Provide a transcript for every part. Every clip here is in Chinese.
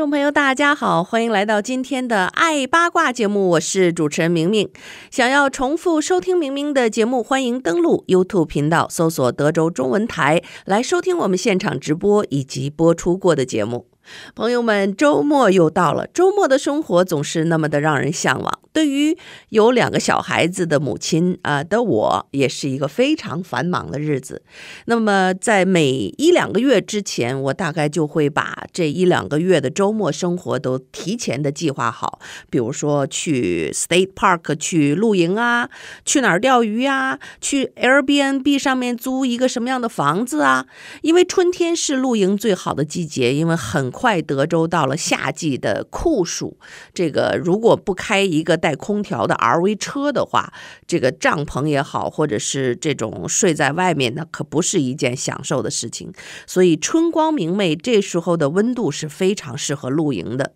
众朋友，大家好，欢迎来到今天的《爱八卦》节目，我是主持人明明。想要重复收听明明的节目，欢迎登录 YouTube 频道，搜索“德州中文台”，来收听我们现场直播以及播出过的节目。朋友们，周末又到了。周末的生活总是那么的让人向往。对于有两个小孩子的母亲啊的我，也是一个非常繁忙的日子。那么，在每一两个月之前，我大概就会把这一两个月的周末生活都提前的计划好。比如说去 State Park 去露营啊，去哪儿钓鱼啊，去 Airbnb 上面租一个什么样的房子啊？因为春天是露营最好的季节，因为很。快德州到了夏季的酷暑，这个如果不开一个带空调的 RV 车的话，这个帐篷也好，或者是这种睡在外面呢，可不是一件享受的事情。所以春光明媚，这时候的温度是非常适合露营的。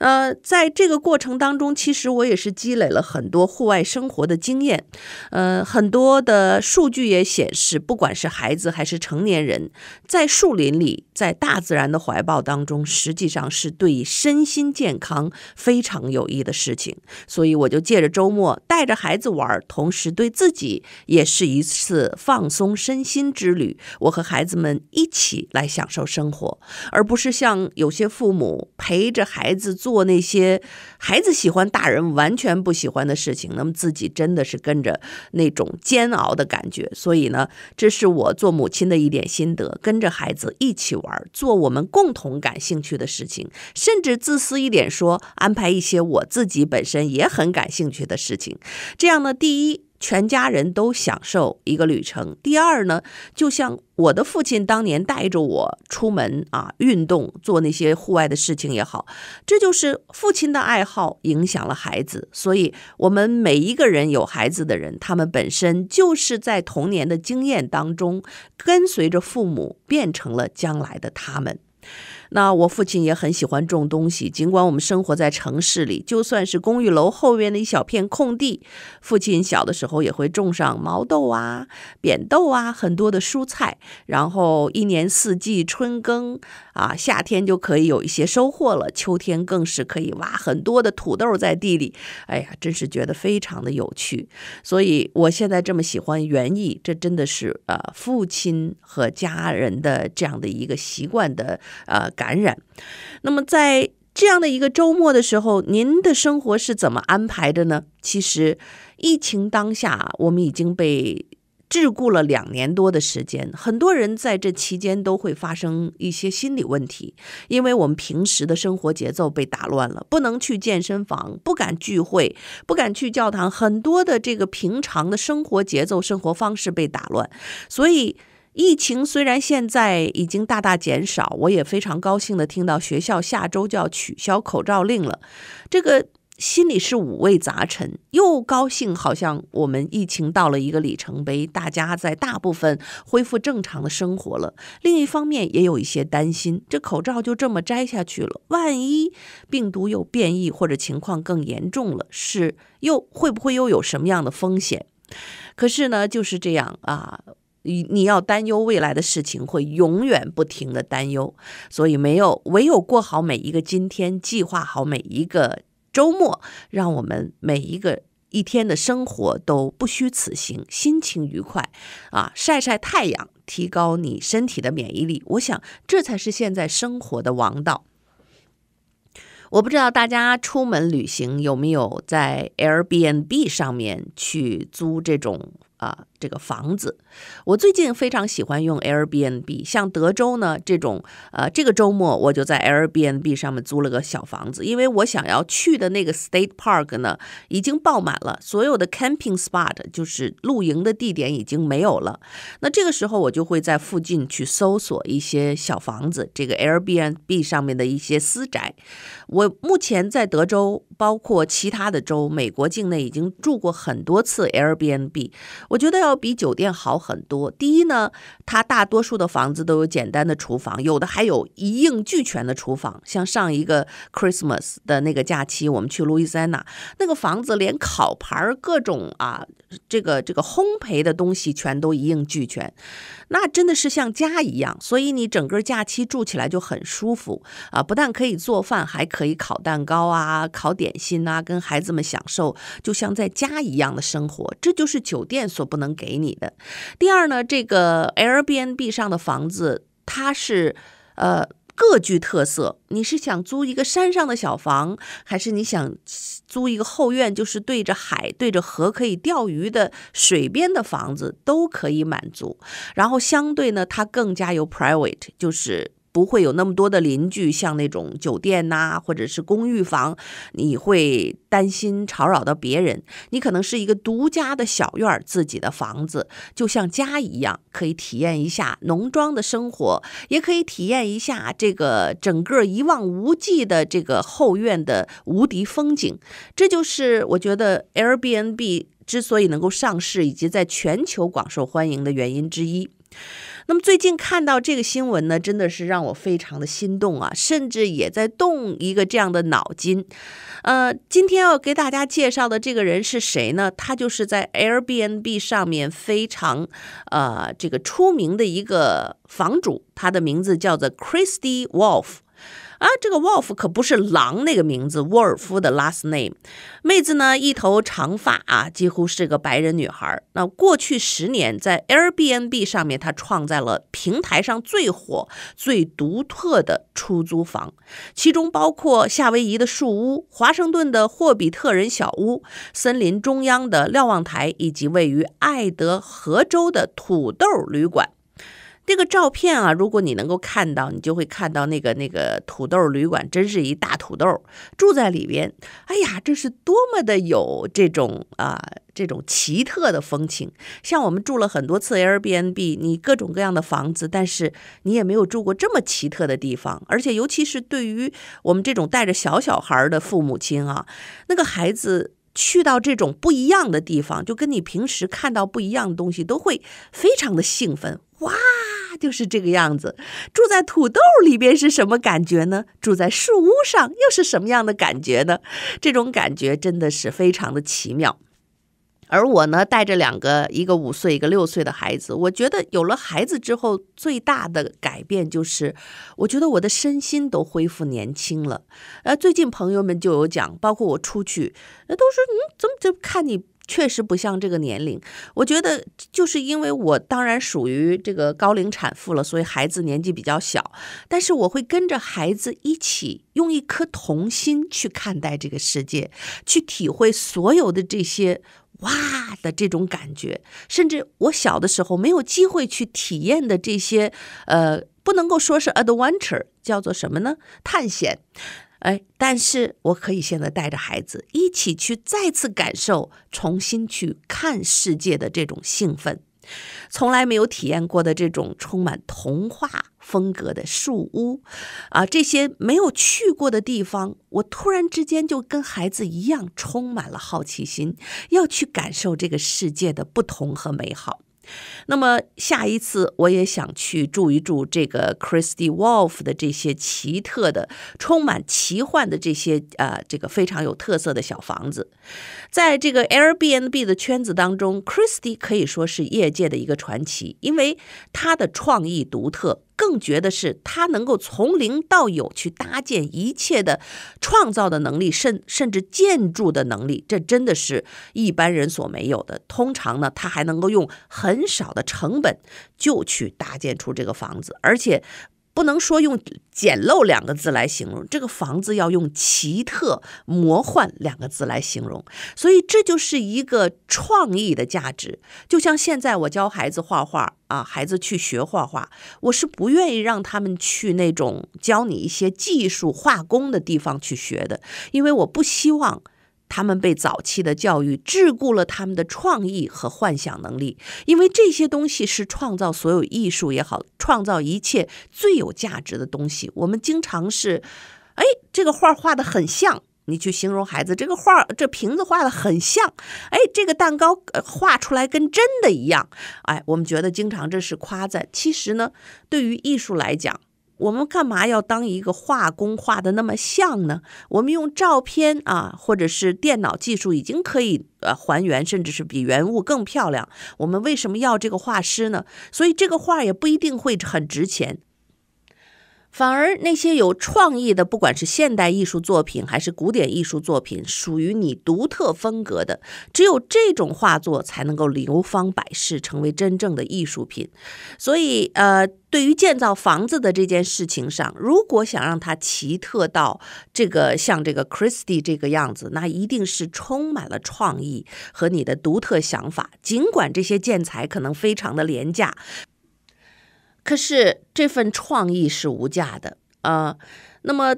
呃，在这个过程当中，其实我也是积累了很多户外生活的经验。呃，很多的数据也显示，不管是孩子还是成年人，在树林里，在大自然的怀抱当中，实际上是对身心健康非常有益的事情。所以，我就借着周末带着孩子玩，同时对自己也是一次放松身心之旅。我和孩子们一起来享受生活，而不是像有些父母陪着孩子做。做那些孩子喜欢、大人完全不喜欢的事情，那么自己真的是跟着那种煎熬的感觉。所以呢，这是我做母亲的一点心得：跟着孩子一起玩，做我们共同感兴趣的事情，甚至自私一点说，安排一些我自己本身也很感兴趣的事情。这样呢，第一。全家人都享受一个旅程。第二呢，就像我的父亲当年带着我出门啊，运动做那些户外的事情也好，这就是父亲的爱好影响了孩子。所以，我们每一个人有孩子的人，他们本身就是在童年的经验当中跟随着父母，变成了将来的他们。那我父亲也很喜欢种东西，尽管我们生活在城市里，就算是公寓楼后边的一小片空地，父亲小的时候也会种上毛豆啊、扁豆啊，很多的蔬菜。然后一年四季春耕啊，夏天就可以有一些收获了，秋天更是可以挖很多的土豆在地里。哎呀，真是觉得非常的有趣。所以我现在这么喜欢园艺，这真的是呃父亲和家人的这样的一个习惯的。呃，感染。那么在这样的一个周末的时候，您的生活是怎么安排的呢？其实，疫情当下，我们已经被桎梏了两年多的时间，很多人在这期间都会发生一些心理问题，因为我们平时的生活节奏被打乱了，不能去健身房，不敢聚会，不敢去教堂，很多的这个平常的生活节奏、生活方式被打乱，所以。疫情虽然现在已经大大减少，我也非常高兴的听到学校下周就要取消口罩令了。这个心里是五味杂陈，又高兴，好像我们疫情到了一个里程碑，大家在大部分恢复正常的生活了。另一方面，也有一些担心，这口罩就这么摘下去了，万一病毒又变异或者情况更严重了，是又会不会又有什么样的风险？可是呢，就是这样啊。你你要担忧未来的事情，会永远不停的担忧，所以没有唯有过好每一个今天，计划好每一个周末，让我们每一个一天的生活都不虚此行，心情愉快啊，晒晒太阳，提高你身体的免疫力。我想这才是现在生活的王道。我不知道大家出门旅行有没有在 Airbnb 上面去租这种啊。这个房子，我最近非常喜欢用 Airbnb。像德州呢，这种呃，这个周末我就在 Airbnb 上面租了个小房子，因为我想要去的那个 State Park 呢已经爆满了，所有的 Camping Spot 就是露营的地点已经没有了。那这个时候我就会在附近去搜索一些小房子，这个 Airbnb 上面的一些私宅。我目前在德州，包括其他的州，美国境内已经住过很多次 Airbnb。我觉得要。要比酒店好很多。第一呢，它大多数的房子都有简单的厨房，有的还有一应俱全的厨房。像上一个 Christmas 的那个假期，我们去 Louisiana，那个房子连烤盘各种啊。这个这个烘焙的东西全都一应俱全，那真的是像家一样，所以你整个假期住起来就很舒服啊！不但可以做饭，还可以烤蛋糕啊，烤点心啊，跟孩子们享受，就像在家一样的生活。这就是酒店所不能给你的。第二呢，这个 Airbnb 上的房子，它是呃。各具特色。你是想租一个山上的小房，还是你想租一个后院，就是对着海、对着河可以钓鱼的水边的房子，都可以满足。然后相对呢，它更加有 private，就是。不会有那么多的邻居，像那种酒店呐，或者是公寓房，你会担心吵扰到别人。你可能是一个独家的小院，儿，自己的房子就像家一样，可以体验一下农庄的生活，也可以体验一下这个整个一望无际的这个后院的无敌风景。这就是我觉得 Airbnb 之所以能够上市以及在全球广受欢迎的原因之一。那么最近看到这个新闻呢，真的是让我非常的心动啊，甚至也在动一个这样的脑筋。呃，今天要给大家介绍的这个人是谁呢？他就是在 Airbnb 上面非常呃这个出名的一个房主，他的名字叫做 Christy w o l f 啊，这个 Wolf 可不是狼那个名字，沃尔夫的 last name。妹子呢，一头长发啊，几乎是个白人女孩。那过去十年，在 Airbnb 上面，她创造了平台上最火、最独特的出租房，其中包括夏威夷的树屋、华盛顿的霍比特人小屋、森林中央的瞭望台，以及位于爱德荷州的土豆旅馆。这个照片啊，如果你能够看到，你就会看到那个那个土豆旅馆，真是一大土豆住在里边。哎呀，这是多么的有这种啊这种奇特的风情！像我们住了很多次 Airbnb，你各种各样的房子，但是你也没有住过这么奇特的地方。而且，尤其是对于我们这种带着小小孩的父母亲啊，那个孩子。去到这种不一样的地方，就跟你平时看到不一样的东西，都会非常的兴奋哇！就是这个样子。住在土豆里边是什么感觉呢？住在树屋上又是什么样的感觉呢？这种感觉真的是非常的奇妙。而我呢，带着两个，一个五岁，一个六岁的孩子。我觉得有了孩子之后，最大的改变就是，我觉得我的身心都恢复年轻了。呃，最近朋友们就有讲，包括我出去，那都说，嗯，怎么就看你确实不像这个年龄。我觉得就是因为我当然属于这个高龄产妇了，所以孩子年纪比较小，但是我会跟着孩子一起，用一颗童心去看待这个世界，去体会所有的这些。哇的这种感觉，甚至我小的时候没有机会去体验的这些，呃，不能够说是 adventure，叫做什么呢？探险。哎，但是我可以现在带着孩子一起去再次感受，重新去看世界的这种兴奋，从来没有体验过的这种充满童话。风格的树屋，啊，这些没有去过的地方，我突然之间就跟孩子一样，充满了好奇心，要去感受这个世界的不同和美好。那么下一次我也想去住一住这个 Christy Wolf 的这些奇特的、充满奇幻的这些呃，这个非常有特色的小房子。在这个 Airbnb 的圈子当中，Christy 可以说是业界的一个传奇，因为他的创意独特。更觉得是他能够从零到有去搭建一切的创造的能力，甚甚至建筑的能力，这真的是一般人所没有的。通常呢，他还能够用很少的成本就去搭建出这个房子，而且。不能说用简陋两个字来形容这个房子，要用奇特、魔幻两个字来形容。所以这就是一个创意的价值。就像现在我教孩子画画啊，孩子去学画画，我是不愿意让他们去那种教你一些技术、画工的地方去学的，因为我不希望。他们被早期的教育桎梏了他们的创意和幻想能力，因为这些东西是创造所有艺术也好，创造一切最有价值的东西。我们经常是，哎，这个画画的很像，你去形容孩子，这个画这瓶子画的很像，哎，这个蛋糕画出来跟真的一样，哎，我们觉得经常这是夸赞。其实呢，对于艺术来讲，我们干嘛要当一个画工画的那么像呢？我们用照片啊，或者是电脑技术已经可以呃还原，甚至是比原物更漂亮。我们为什么要这个画师呢？所以这个画也不一定会很值钱。反而那些有创意的，不管是现代艺术作品还是古典艺术作品，属于你独特风格的，只有这种画作才能够流芳百世，成为真正的艺术品。所以，呃，对于建造房子的这件事情上，如果想让它奇特到这个像这个 Christie 这个样子，那一定是充满了创意和你的独特想法。尽管这些建材可能非常的廉价。可是这份创意是无价的啊！那么，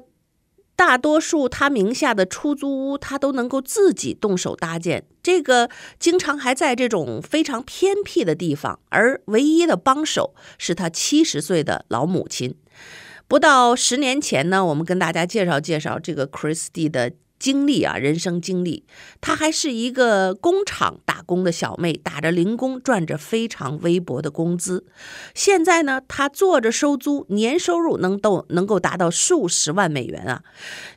大多数他名下的出租屋，他都能够自己动手搭建。这个经常还在这种非常偏僻的地方，而唯一的帮手是他七十岁的老母亲。不到十年前呢，我们跟大家介绍介绍这个 Christie 的。经历啊，人生经历，她还是一个工厂打工的小妹，打着零工赚着非常微薄的工资。现在呢，她坐着收租，年收入能到能够达到数十万美元啊！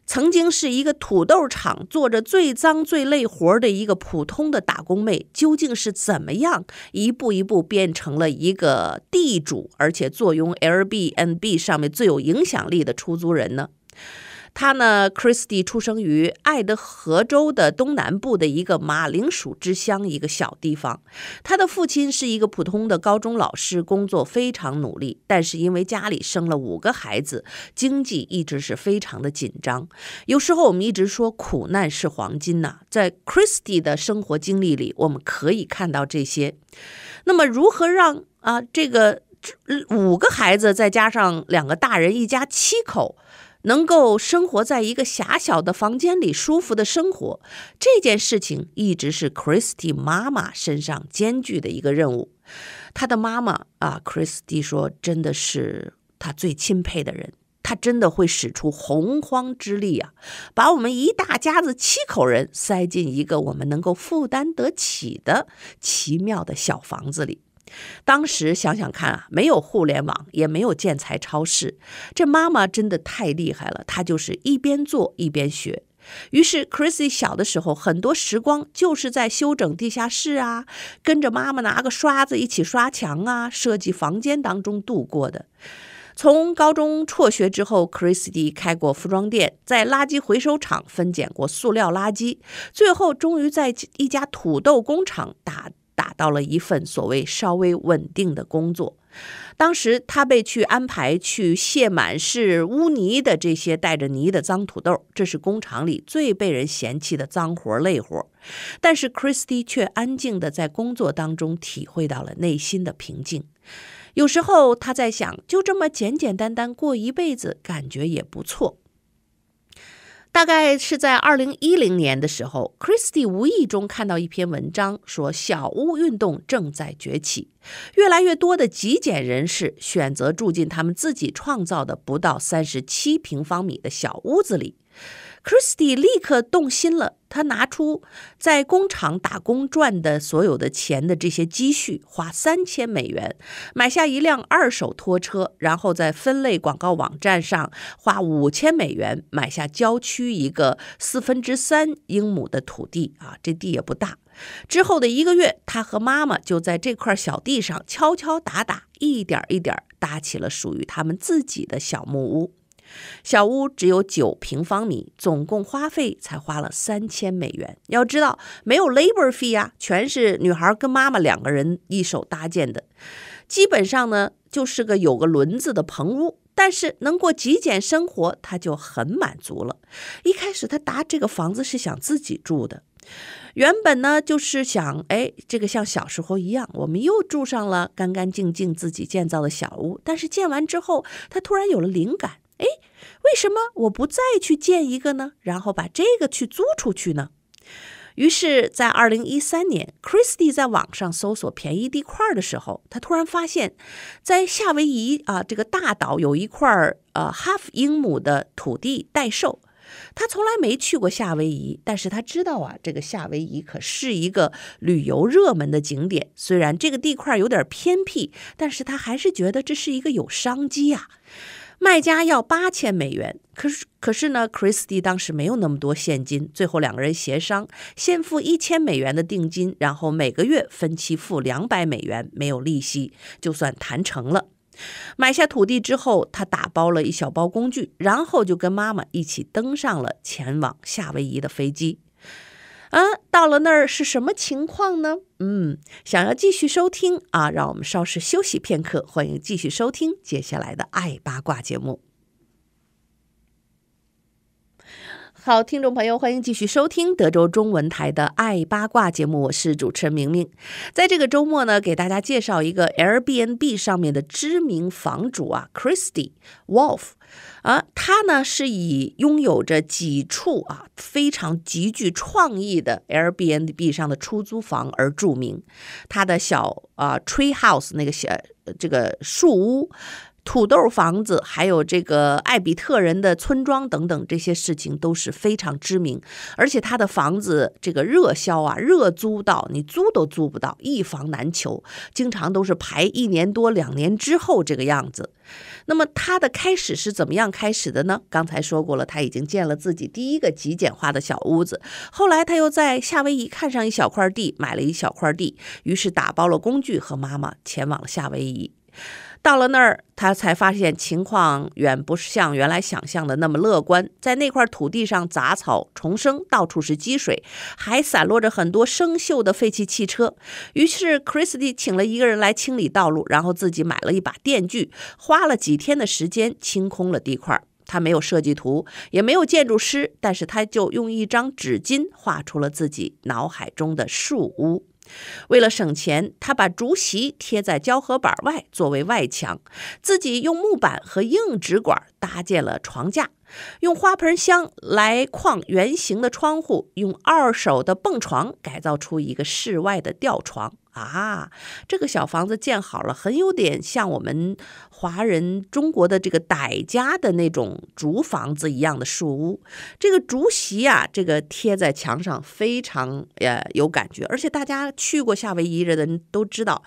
曾经是一个土豆厂做着最脏最累活的一个普通的打工妹，究竟是怎么样一步一步变成了一个地主，而且坐拥 Airbnb 上面最有影响力的出租人呢？他呢，Christy 出生于爱德荷州的东南部的一个马铃薯之乡，一个小地方。他的父亲是一个普通的高中老师，工作非常努力，但是因为家里生了五个孩子，经济一直是非常的紧张。有时候我们一直说苦难是黄金呐，在 Christy 的生活经历里，我们可以看到这些。那么，如何让啊这个五个孩子再加上两个大人，一家七口？能够生活在一个狭小的房间里，舒服的生活，这件事情一直是 Christy 妈妈身上艰巨的一个任务。她的妈妈啊，Christy 说，真的是她最钦佩的人。她真的会使出洪荒之力啊，把我们一大家子七口人塞进一个我们能够负担得起的奇妙的小房子里。当时想想看啊，没有互联网，也没有建材超市，这妈妈真的太厉害了。她就是一边做一边学。于是，Christy 小的时候，很多时光就是在修整地下室啊，跟着妈妈拿个刷子一起刷墙啊，设计房间当中度过的。从高中辍学之后，Christy 开过服装店，在垃圾回收厂分拣过塑料垃圾，最后终于在一家土豆工厂打。打到了一份所谓稍微稳定的工作，当时他被去安排去卸满是污泥的这些带着泥的脏土豆，这是工厂里最被人嫌弃的脏活累活。但是 Christy 却安静的在工作当中体会到了内心的平静。有时候他在想，就这么简简单单过一辈子，感觉也不错。大概是在二零一零年的时候，Christie 无意中看到一篇文章，说小屋运动正在崛起，越来越多的极简人士选择住进他们自己创造的不到三十七平方米的小屋子里，Christie 立刻动心了。他拿出在工厂打工赚的所有的钱的这些积蓄，花三千美元买下一辆二手拖车，然后在分类广告网站上花五千美元买下郊区一个四分之三英亩的土地啊，这地也不大。之后的一个月，他和妈妈就在这块小地上敲敲打打，一点一点搭起了属于他们自己的小木屋。小屋只有九平方米，总共花费才花了三千美元。要知道，没有 labor fee 啊，全是女孩跟妈妈两个人一手搭建的。基本上呢，就是个有个轮子的棚屋。但是能过极简生活，她就很满足了。一开始，她搭这个房子是想自己住的。原本呢，就是想，哎，这个像小时候一样，我们又住上了干干净净自己建造的小屋。但是建完之后，她突然有了灵感。哎，为什么我不再去建一个呢？然后把这个去租出去呢？于是，在二零一三年，Christie 在网上搜索便宜地块的时候，他突然发现，在夏威夷啊这个大岛有一块呃 half 英亩的土地待售。他从来没去过夏威夷，但是他知道啊，这个夏威夷可是一个旅游热门的景点。虽然这个地块有点偏僻，但是他还是觉得这是一个有商机呀。卖家要八千美元，可是可是呢，Christie 当时没有那么多现金。最后两个人协商，先付一千美元的定金，然后每个月分期付两百美元，没有利息，就算谈成了。买下土地之后，他打包了一小包工具，然后就跟妈妈一起登上了前往夏威夷的飞机。啊，到了那儿是什么情况呢？嗯，想要继续收听啊，让我们稍事休息片刻，欢迎继续收听接下来的《爱八卦》节目。好，听众朋友，欢迎继续收听德州中文台的《爱八卦》节目，我是主持人明明。在这个周末呢，给大家介绍一个 Airbnb 上面的知名房主啊，Christy Wolf，啊，他呢是以拥有着几处啊非常极具创意的 Airbnb 上的出租房而著名，他的小啊 Tree House 那个小这个树屋。土豆房子，还有这个艾比特人的村庄等等，这些事情都是非常知名。而且他的房子这个热销啊，热租到你租都租不到，一房难求，经常都是排一年多、两年之后这个样子。那么他的开始是怎么样开始的呢？刚才说过了，他已经建了自己第一个极简化的小屋子。后来他又在夏威夷看上一小块地，买了一小块地，于是打包了工具和妈妈前往夏威夷。到了那儿，他才发现情况远不像原来想象的那么乐观。在那块土地上，杂草丛生，到处是积水，还散落着很多生锈的废弃汽车。于是，Christie 请了一个人来清理道路，然后自己买了一把电锯，花了几天的时间清空了地块。他没有设计图，也没有建筑师，但是他就用一张纸巾画出了自己脑海中的树屋。为了省钱，他把竹席贴在胶合板外作为外墙，自己用木板和硬纸管搭建了床架，用花盆箱来框圆形的窗户，用二手的蹦床改造出一个室外的吊床。啊，这个小房子建好了，很有点像我们。华人中国的这个傣家的那种竹房子一样的树屋，这个竹席啊，这个贴在墙上，非常呃有感觉。而且大家去过夏威夷的人都知道，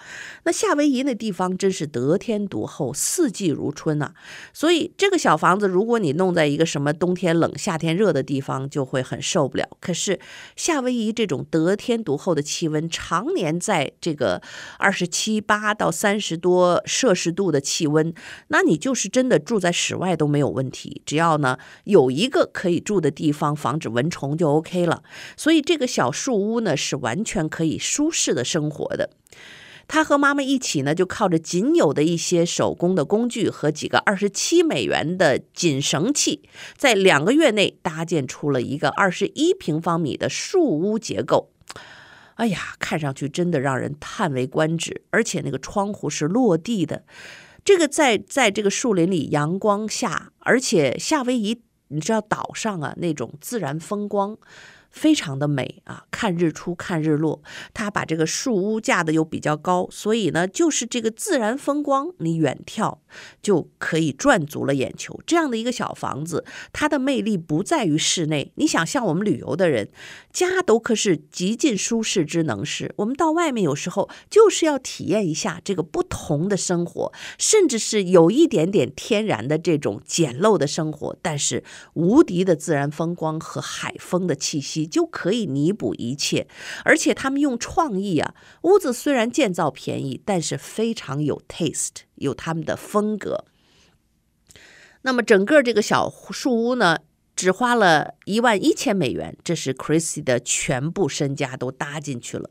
那夏威夷那地方真是得天独厚，四季如春呐。所以这个小房子，如果你弄在一个什么冬天冷、夏天热的地方，就会很受不了。可是夏威夷这种得天独厚的气温，常年在这个二十七八到三十多摄氏度的气温。那你就是真的住在室外都没有问题，只要呢有一个可以住的地方，防止蚊虫就 OK 了。所以这个小树屋呢是完全可以舒适的生活的。他和妈妈一起呢，就靠着仅有的一些手工的工具和几个二十七美元的紧绳器，在两个月内搭建出了一个二十一平方米的树屋结构。哎呀，看上去真的让人叹为观止，而且那个窗户是落地的。这个在在这个树林里阳光下，而且夏威夷你知道岛上啊那种自然风光。非常的美啊！看日出，看日落，他把这个树屋架的又比较高，所以呢，就是这个自然风光，你远眺就可以赚足了眼球。这样的一个小房子，它的魅力不在于室内。你想，像我们旅游的人，家都可是极尽舒适之能事。我们到外面有时候就是要体验一下这个不同的生活，甚至是有一点点天然的这种简陋的生活，但是无敌的自然风光和海风的气息。你就可以弥补一切，而且他们用创意啊，屋子虽然建造便宜，但是非常有 taste，有他们的风格。那么整个这个小树屋呢，只花了一万一千美元，这是 Chrissy 的全部身家都搭进去了。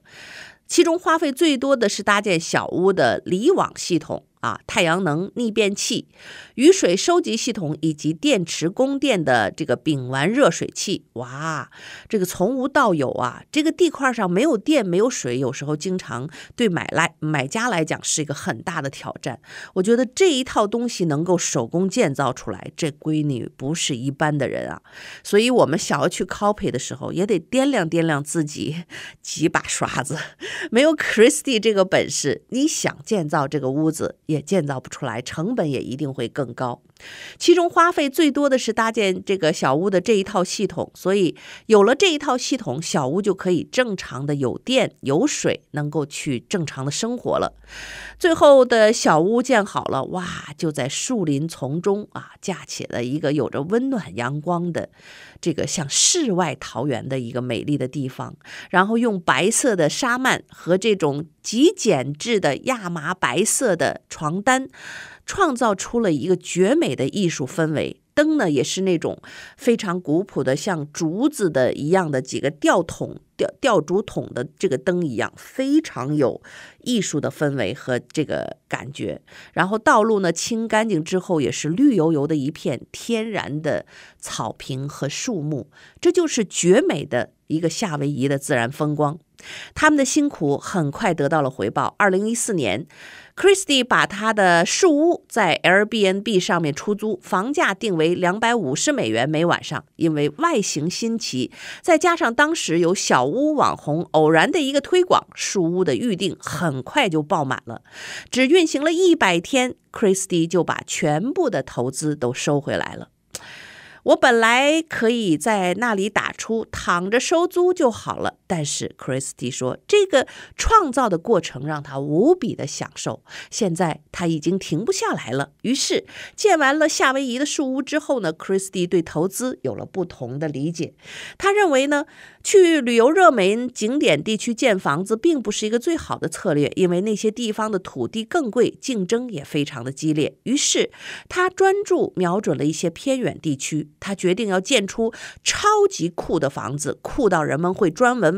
其中花费最多的是搭建小屋的离网系统。啊，太阳能逆变器、雨水收集系统以及电池供电的这个丙烷热水器，哇，这个从无到有啊！这个地块上没有电、没有水，有时候经常对买来买家来讲是一个很大的挑战。我觉得这一套东西能够手工建造出来，这闺女不是一般的人啊！所以我们想要去 copy 的时候，也得掂量掂量自己几把刷子。没有 Christie 这个本事，你想建造这个屋子？也建造不出来，成本也一定会更高。其中花费最多的是搭建这个小屋的这一套系统，所以有了这一套系统，小屋就可以正常的有电有水，能够去正常的生活了。最后的小屋建好了，哇，就在树林丛中啊，架起了一个有着温暖阳光的这个像世外桃源的一个美丽的地方。然后用白色的纱幔和这种极简质的亚麻白色的床单。创造出了一个绝美的艺术氛围，灯呢也是那种非常古朴的，像竹子的一样的几个吊桶吊吊竹筒的这个灯一样，非常有艺术的氛围和这个感觉。然后道路呢清干净之后，也是绿油油的一片天然的草坪和树木，这就是绝美的。一个夏威夷的自然风光，他们的辛苦很快得到了回报。二零一四年 c h r i s t i e 把他的树屋在 Airbnb 上面出租，房价定为两百五十美元每晚上。因为外形新奇，再加上当时有小屋网红偶然的一个推广，树屋的预定很快就爆满了。只运行了一百天 c h r i s t i e 就把全部的投资都收回来了。我本来可以在那里打出躺着收租就好了。但是 Christy 说，这个创造的过程让他无比的享受。现在他已经停不下来了。于是建完了夏威夷的树屋之后呢，Christy 对投资有了不同的理解。他认为呢，去旅游热门景点地区建房子并不是一个最好的策略，因为那些地方的土地更贵，竞争也非常的激烈。于是他专注瞄准了一些偏远地区。他决定要建出超级酷的房子，酷到人们会专门。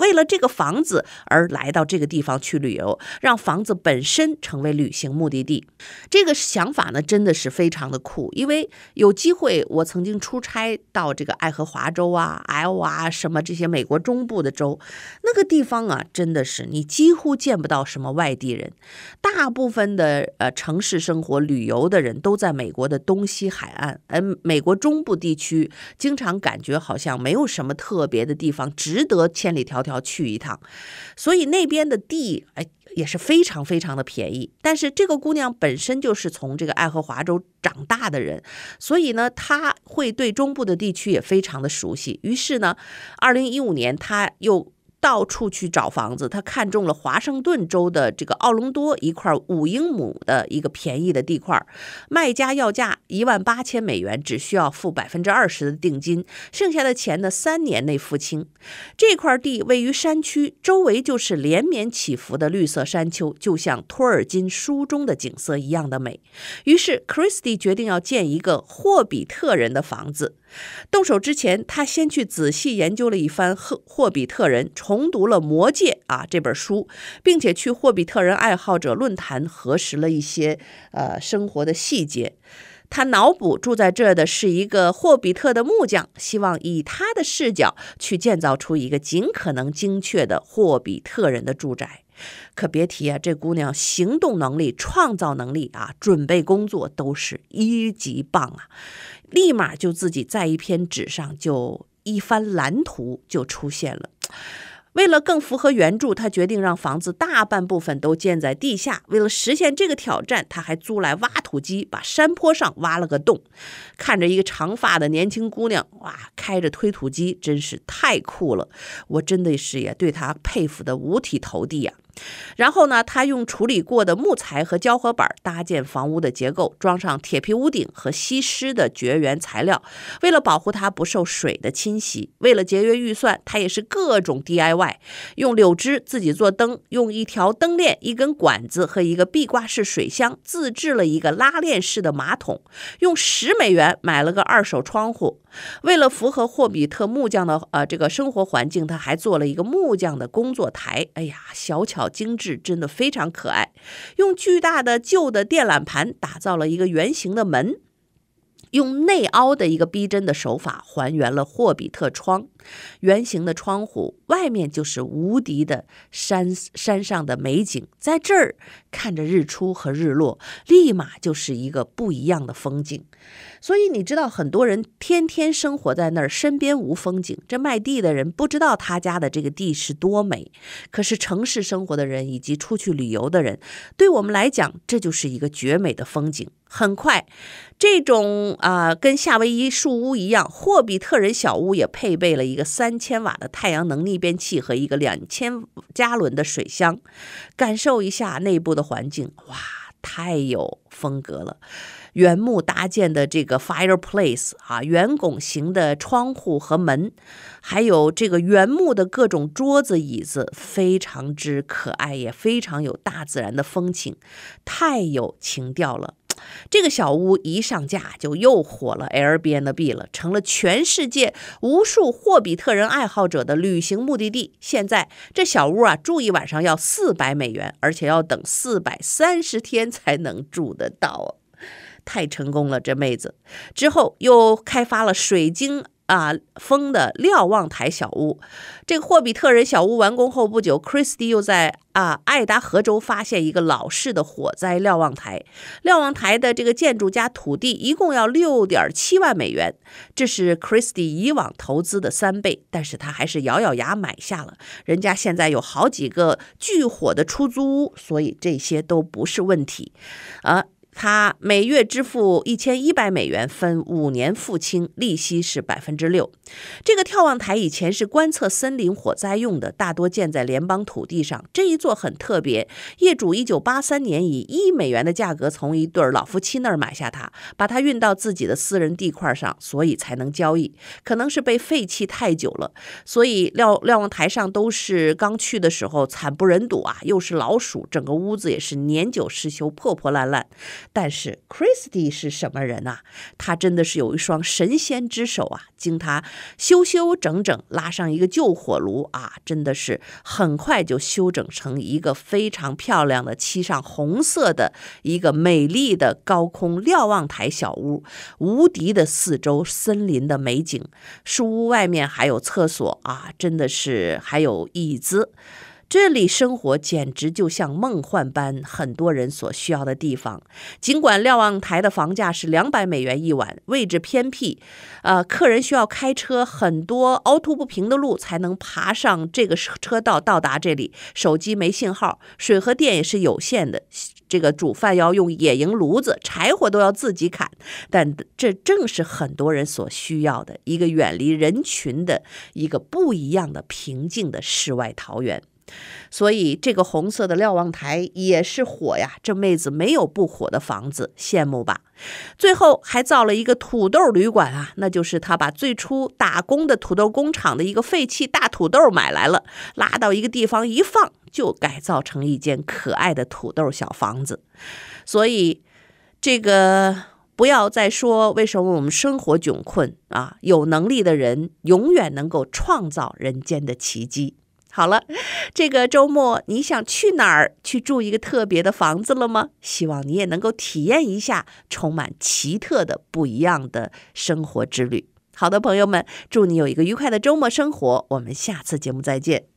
为了这个房子而来到这个地方去旅游，让房子本身成为旅行目的地，这个想法呢真的是非常的酷。因为有机会，我曾经出差到这个爱荷华州啊、l 啊，什么这些美国中部的州，那个地方啊真的是你几乎见不到什么外地人，大部分的呃城市生活旅游的人都在美国的东西海岸，而美国中部地区经常感觉好像没有什么特别的地方值得千里迢迢。要去一趟，所以那边的地哎也是非常非常的便宜。但是这个姑娘本身就是从这个爱荷华州长大的人，所以呢，她会对中部的地区也非常的熟悉。于是呢，二零一五年她又。到处去找房子，他看中了华盛顿州的这个奥隆多一块五英亩的一个便宜的地块儿，卖家要价一万八千美元，只需要付百分之二十的定金，剩下的钱呢三年内付清。这块地位于山区，周围就是连绵起伏的绿色山丘，就像托尔金书中的景色一样的美。于是，Christie 决定要建一个霍比特人的房子。动手之前，他先去仔细研究了一番霍霍比特人，重读了《魔戒》啊这本书，并且去霍比特人爱好者论坛核实了一些呃生活的细节。他脑补住在这的是一个霍比特的木匠，希望以他的视角去建造出一个尽可能精确的霍比特人的住宅。可别提啊，这姑娘行动能力、创造能力啊，准备工作都是一级棒啊！立马就自己在一篇纸上就一番蓝图就出现了。为了更符合原著，她决定让房子大半部分都建在地下。为了实现这个挑战，她还租来挖土机，把山坡上挖了个洞。看着一个长发的年轻姑娘哇，开着推土机，真是太酷了！我真的是也对她佩服得五体投地呀！然后呢，他用处理过的木材和胶合板搭建房屋的结构，装上铁皮屋顶和吸湿的绝缘材料。为了保护它不受水的侵袭，为了节约预算，他也是各种 DIY，用柳枝自己做灯，用一条灯链、一根管子和一个壁挂式水箱自制了一个拉链式的马桶，用十美元买了个二手窗户。为了符合霍比特木匠的呃这个生活环境，他还做了一个木匠的工作台。哎呀，小巧。好精致，真的非常可爱。用巨大的旧的电缆盘打造了一个圆形的门，用内凹的一个逼真的手法还原了霍比特窗。圆形的窗户外面就是无敌的山山上的美景，在这儿看着日出和日落，立马就是一个不一样的风景。所以你知道，很多人天天生活在那儿，身边无风景。这卖地的人不知道他家的这个地是多美，可是城市生活的人以及出去旅游的人，对我们来讲，这就是一个绝美的风景。很快，这种啊，跟夏威夷树屋一样，霍比特人小屋也配备了。一个三千瓦的太阳能逆变器和一个两千加仑的水箱，感受一下内部的环境，哇，太有风格了！原木搭建的这个 fireplace 啊，圆拱形的窗户和门，还有这个原木的各种桌子椅子，非常之可爱，也非常有大自然的风情，太有情调了。这个小屋一上架就又火了，Airbnb 了，成了全世界无数霍比特人爱好者的旅行目的地。现在这小屋啊，住一晚上要四百美元，而且要等四百三十天才能住得到，太成功了，这妹子。之后又开发了水晶。啊，风的瞭望台小屋，这个霍比特人小屋完工后不久 c h r i s t y 又在啊，爱达荷州发现一个老式的火灾瞭望台。瞭望台的这个建筑加土地一共要六点七万美元，这是 c h r i s t y 以往投资的三倍，但是他还是咬咬牙买下了。人家现在有好几个巨火的出租屋，所以这些都不是问题，啊。他每月支付一千一百美元，分五年付清，利息是百分之六。这个眺望台以前是观测森林火灾用的，大多建在联邦土地上。这一座很特别，业主一九八三年以一美元的价格从一对老夫妻那儿买下它，把它运到自己的私人地块上，所以才能交易。可能是被废弃太久了，所以瞭瞭望台上都是刚去的时候惨不忍睹啊，又是老鼠，整个屋子也是年久失修，破破烂烂。但是 Christie 是什么人呐？他真的是有一双神仙之手啊！经他修修整整，拉上一个旧火炉啊，真的是很快就修整成一个非常漂亮的、漆上红色的一个美丽的高空瞭望台小屋。无敌的四周森林的美景，树屋外面还有厕所啊，真的是还有椅子。这里生活简直就像梦幻般，很多人所需要的地方。尽管瞭望台的房价是两百美元一晚，位置偏僻，呃，客人需要开车很多凹凸不平的路才能爬上这个车道到达这里。手机没信号，水和电也是有限的。这个煮饭要用野营炉子，柴火都要自己砍。但这正是很多人所需要的一个远离人群的一个不一样的平静的世外桃源。所以这个红色的瞭望台也是火呀！这妹子没有不火的房子，羡慕吧？最后还造了一个土豆旅馆啊！那就是他把最初打工的土豆工厂的一个废弃大土豆买来了，拉到一个地方一放，就改造成一间可爱的土豆小房子。所以这个不要再说为什么我们生活窘困啊！有能力的人永远能够创造人间的奇迹。好了，这个周末你想去哪儿去住一个特别的房子了吗？希望你也能够体验一下充满奇特的不一样的生活之旅。好的，朋友们，祝你有一个愉快的周末生活。我们下次节目再见。